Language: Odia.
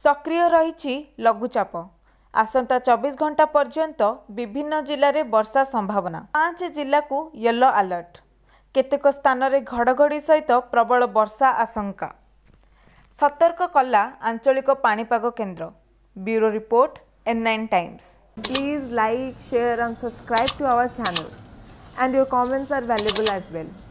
ସକ୍ରିୟ ରହିଛି ଲଘୁଚାପ ଆସନ୍ତା ଚବିଶ ଘଣ୍ଟା ପର୍ଯ୍ୟନ୍ତ ବିଭିନ୍ନ ଜିଲ୍ଲାରେ ବର୍ଷା ସମ୍ଭାବନା ପାଞ୍ଚ ଜିଲ୍ଲାକୁ ୟେଲୋ ଆଲର୍ଟ କେତେକ ସ୍ଥାନରେ ଘଡ଼ଘଡ଼ି ସହିତ ପ୍ରବଳ ବର୍ଷା ଆଶଙ୍କା ସତର୍କ କଲା ଆଞ୍ଚଳିକ ପାଣିପାଗ କେନ୍ଦ୍ର bureau report N nine Times please like share and subscribe to our channel and your comments are valuable as well